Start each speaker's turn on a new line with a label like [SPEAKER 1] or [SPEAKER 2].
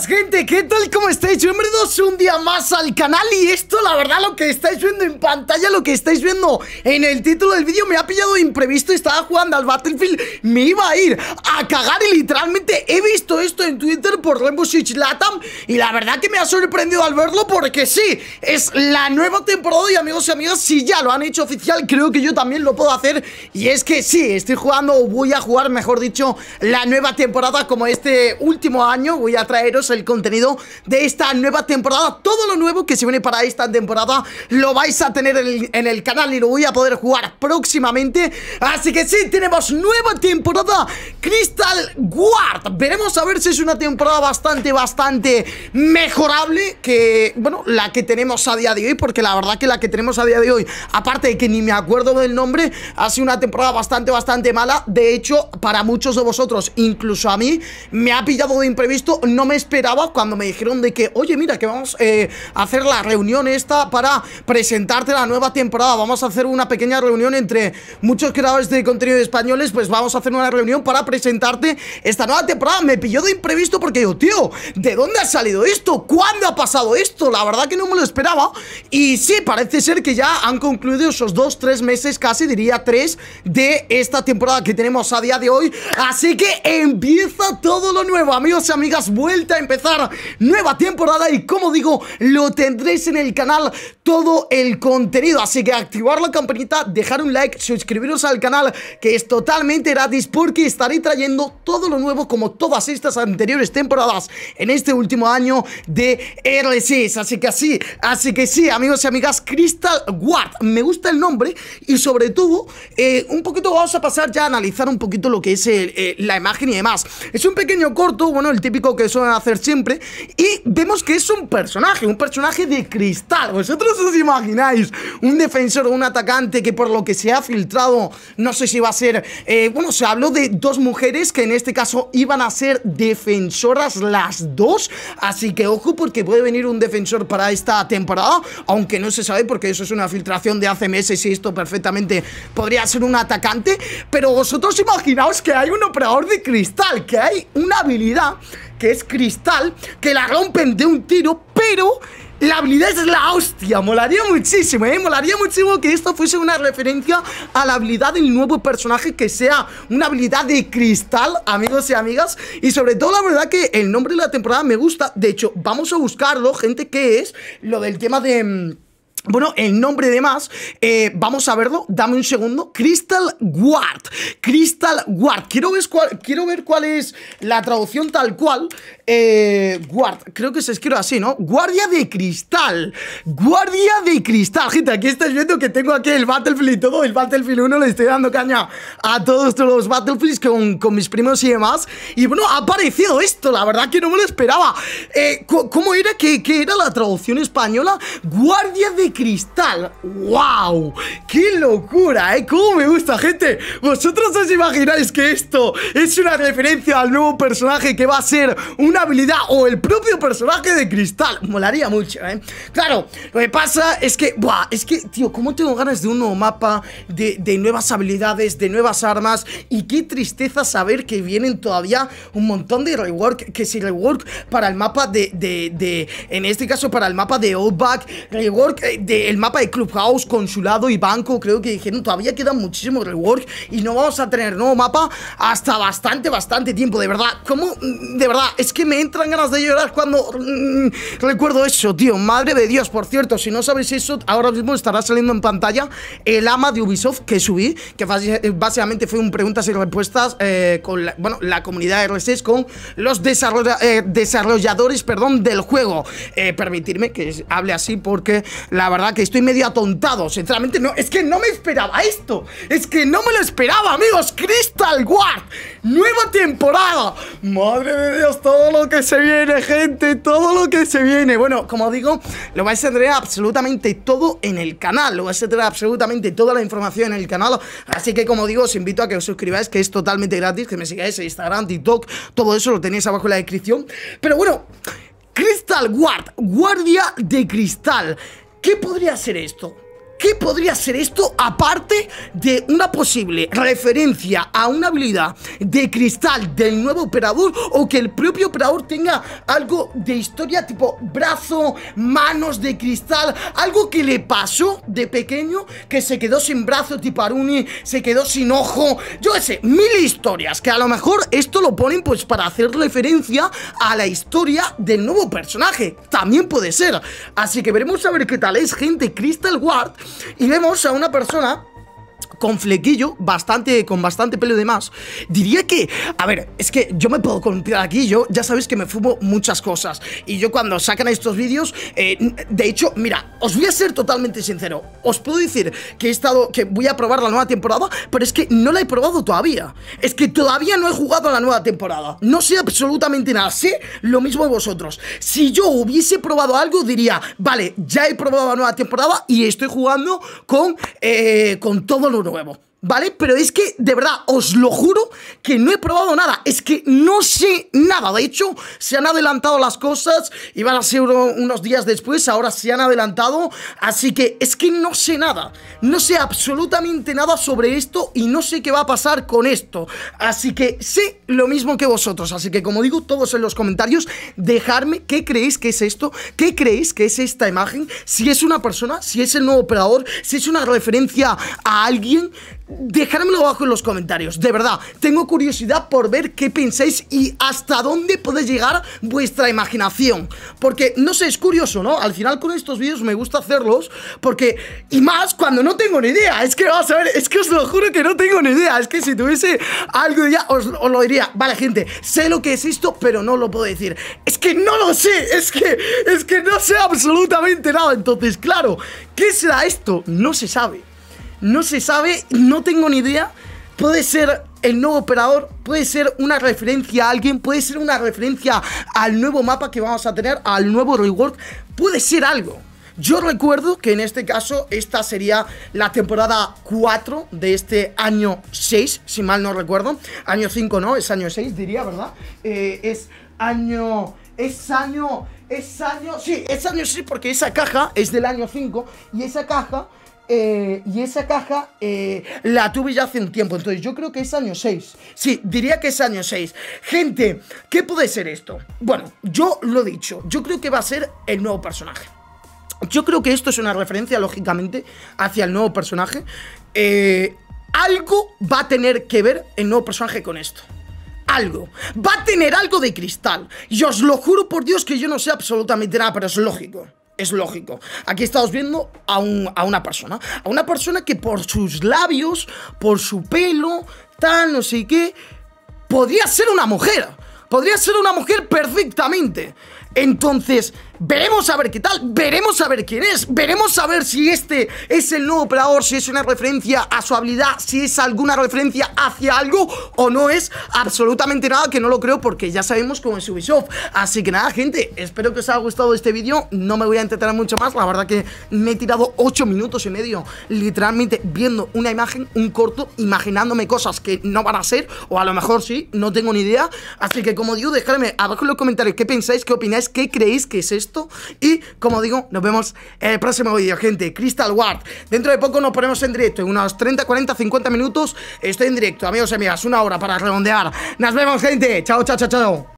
[SPEAKER 1] gente, ¿qué tal? ¿Cómo estáis? Bienvenidos un día más al canal y esto la verdad lo que estáis viendo en pantalla, lo que estáis viendo en el título del vídeo me ha pillado imprevisto, estaba jugando al Battlefield, me iba a ir a cagar y literalmente he visto esto en Twitter por Rainbow Latam y la verdad que me ha sorprendido al verlo porque sí, es la nueva temporada y amigos y amigas, si ya lo han hecho oficial creo que yo también lo puedo hacer y es que sí, estoy jugando o voy a jugar mejor dicho la nueva temporada como este último año, voy a traeros el contenido de esta nueva temporada. Todo lo nuevo que se viene para esta temporada lo vais a tener en el, canal y lo voy a poder jugar próximamente. Así que sí, tenemos nueva temporada Crystal Guard. Veremos a ver si es una temporada bastante, bastante mejorable que, bueno, la que tenemos a día de hoy. Porque la verdad que la que tenemos a día de hoy, aparte de que ni me acuerdo del nombre, ha sido una temporada bastante, bastante mala. De hecho, para muchos de vosotros, incluso a mí, me ha pillado de imprevisto. No me esperaba esperaba cuando me dijeron de que, oye, mira, que vamos eh, a hacer la reunión esta para presentarte la nueva temporada. Vamos a hacer una pequeña reunión entre muchos creadores de contenido españoles, pues vamos a hacer una reunión para presentarte esta nueva temporada. Me pilló de imprevisto porque yo, tío, ¿de dónde ha salido esto? ¿Cuándo ha pasado esto? La verdad que no me lo esperaba. Y sí, parece ser que ya han concluido esos dos, tres meses, casi diría tres, de esta temporada que tenemos a día de hoy. Así que empieza todo lo nuevo, amigos y amigas. Vuelta empezar nueva temporada y como digo, lo tendréis en el canal todo el contenido. Así que activar la campanita, dejar un like, suscribiros al canal que es totalmente gratis porque estaré trayendo todo lo nuevo como todas estas anteriores temporadas en este último año de r Así que así, así que sí, amigos y amigas, Crystal Ward, me gusta el nombre y sobre todo eh, un poquito vamos a pasar ya a analizar un poquito lo que es eh, eh, la imagen y demás. Es un pequeño corto, bueno, el típico que suelen hacer siempre. Y vemos que es un personaje, un personaje de cristal. ¿Vosotros os imagináis un defensor o un atacante que por lo que se ha filtrado, no sé si va a ser... Eh, bueno, se habló de dos mujeres que en este caso iban a ser defensoras las dos. Así que ojo porque puede venir un defensor para esta temporada, aunque no se sabe porque eso es una filtración de hace meses y esto perfectamente podría ser un atacante. Pero vosotros imaginaos que hay un operador de cristal, que hay una habilidad que es cristal, que la rompen de un tiro, pero la habilidad es la hostia, molaría muchísimo, ¿eh? Molaría muchísimo que esto fuese una referencia a la habilidad del nuevo personaje Que sea una habilidad de cristal, amigos y amigas Y sobre todo la verdad que el nombre de la temporada me gusta De hecho, vamos a buscarlo, gente, ¿qué es? Lo del tema de... Mm, bueno, el nombre de más, eh, vamos a verlo, dame un segundo. Crystal Guard, Crystal Guard. Quiero quiero ver cuál es la traducción tal cual. Eh, guard, creo que se escribe así, ¿no? Guardia de cristal. Guardia de cristal. Gente, aquí estáis viendo que tengo aquí el Battlefield y todo. El Battlefield 1 le estoy dando caña a todos los Battlefields con, con mis primos y demás. Y bueno, ha aparecido esto. La verdad que no me lo esperaba. Eh, ¿Cómo era que, que, era la traducción española? Guardia de cristal. ¡Wow! ¡Qué locura, eh! ¿Cómo me gusta, gente? ¿Vosotros os imagináis que esto es una referencia al nuevo personaje que va a ser un habilidad o el propio personaje de cristal. Molaría mucho, ¿eh? Claro, lo que pasa es que, buah, es que, tío, ¿cómo tengo ganas de un nuevo mapa, de, nuevas habilidades, de nuevas armas? Y qué tristeza saber que vienen todavía un montón de rework, que si rework para el mapa de, de, en este caso para el mapa de Outback, rework eh, del mapa de Clubhouse, Consulado y Banco, creo que dijeron, todavía quedan muchísimo rework y no vamos a tener nuevo mapa hasta bastante, bastante tiempo, de verdad, ¿cómo? De verdad, es que me entran ganas de llorar cuando mm, recuerdo eso, tío. Madre de Dios, por cierto, si no sabéis eso, ahora mismo estará saliendo en pantalla el ama de Ubisoft que subí, que básicamente fue un preguntas y respuestas eh, con la, bueno, la comunidad R6 con los eh, desarrolladores perdón, del juego. Eh, permitirme que hable así porque la verdad que estoy medio atontado. Sinceramente, no, es que no me esperaba esto. Es que no me lo esperaba, amigos. Crystal Guard, nueva temporada. Madre de Dios, todo lo que se viene, gente, todo lo que se viene. Bueno, como digo, lo vais a tener absolutamente todo en el canal, lo vais a tener absolutamente toda la información en el canal. Así que, como digo, os invito a que os suscribáis, que es totalmente gratis, que me sigáis en Instagram, TikTok, todo eso lo tenéis abajo en la descripción. Pero bueno, Crystal Guard, guardia de cristal. ¿Qué podría ser esto? ¿Qué podría ser esto aparte de una posible referencia a una habilidad de cristal del nuevo operador o que el propio operador tenga algo de historia tipo brazo, manos de cristal, algo que le pasó de pequeño que se quedó sin brazo tipo Aruni, se quedó sin ojo, yo qué sé, mil historias que a lo mejor esto lo ponen pues para hacer referencia a la historia del nuevo personaje, también puede ser, así que veremos a ver qué tal es gente, Crystal Ward y vemos a una persona con flequillo, bastante, con bastante pelo de más. Diría que, a ver, es que yo me puedo confiar aquí, yo ya sabéis que me fumo muchas cosas. Y yo cuando sacan estos vídeos, eh, de hecho, mira, os voy a ser totalmente sincero. Os puedo decir que he estado, que voy a probar la nueva temporada, pero es que no la he probado todavía. Es que todavía no he jugado a la nueva temporada. No sé absolutamente nada, sé lo mismo de vosotros. Si yo hubiese probado algo, diría, vale, ya he probado la nueva temporada y estoy jugando con, eh, con lo nuevo. ¿Vale? Pero es que, de verdad, os lo juro que no he probado nada. Es que no sé nada. De hecho, se han adelantado las cosas. Iban a ser unos días después. Ahora se han adelantado. Así que es que no sé nada. No sé absolutamente nada sobre esto. Y no sé qué va a pasar con esto. Así que sé lo mismo que vosotros. Así que, como digo, todos en los comentarios, dejadme qué creéis que es esto. ¿Qué creéis que es esta imagen? Si es una persona, si es el nuevo operador, si es una referencia a alguien dejármelo abajo en los comentarios, de verdad, tengo curiosidad por ver qué pensáis y hasta dónde puede llegar vuestra imaginación, porque no sé, es curioso, ¿no? Al final con estos vídeos me gusta hacerlos, porque, y más cuando no tengo ni idea, es que vamos a ver, es que os lo juro que no tengo ni idea, es que si tuviese algo ya os lo diría, vale gente, sé lo que es esto, pero no lo puedo decir, es que no lo sé, es que, es que no sé absolutamente nada, entonces claro, ¿qué será esto? No se sabe no se sabe, no tengo ni idea. Puede ser el nuevo operador, puede ser una referencia a alguien, puede ser una referencia al nuevo mapa que vamos a tener, al nuevo reward, puede ser algo. Yo recuerdo que en este caso esta sería la temporada 4 de este año 6, si mal no recuerdo. Año 5 no, es año 6 diría, ¿verdad? Eh, es año... Es año... Es año... Sí, es año 6 porque esa caja es del año 5 y esa caja eh, y esa caja eh, la tuve ya hace un tiempo. Entonces yo creo que es año 6. Sí, diría que es año 6. Gente, ¿qué puede ser esto? Bueno, yo lo he dicho. Yo creo que va a ser el nuevo personaje. Yo creo que esto es una referencia, lógicamente, hacia el nuevo personaje. Eh, algo va a tener que ver el nuevo personaje con esto algo. Va a tener algo de cristal. Y os lo juro por Dios que yo no sé absolutamente nada, pero es lógico es lógico. Aquí estamos viendo a, a, una persona. A una persona que por sus labios, por su pelo, tal, no sé qué, podría ser una mujer. Podría ser una mujer perfectamente. Entonces, veremos a ver qué tal, veremos a ver quién es, veremos a ver si este es el nuevo operador, si es una referencia a su habilidad, si es alguna referencia hacia algo o no es absolutamente nada, que no lo creo porque ya sabemos cómo es Ubisoft. Así que nada, gente, espero que os haya gustado este vídeo, no me voy a entretener mucho más, la verdad que me he tirado 8 minutos y medio literalmente viendo una imagen, un corto, imaginándome cosas que no van a ser, o a lo mejor sí, no tengo ni idea. Así que como digo, dejadme abajo en los comentarios qué pensáis, qué opináis qué creéis que es esto? Y como digo, nos vemos en el próximo vídeo, gente. Crystal Ward. Dentro de poco nos ponemos en directo. En unos 30, 40, 50 minutos estoy en directo. Amigos y amigas, una hora para redondear. Nos vemos, gente. Chao, chao, chao, chao.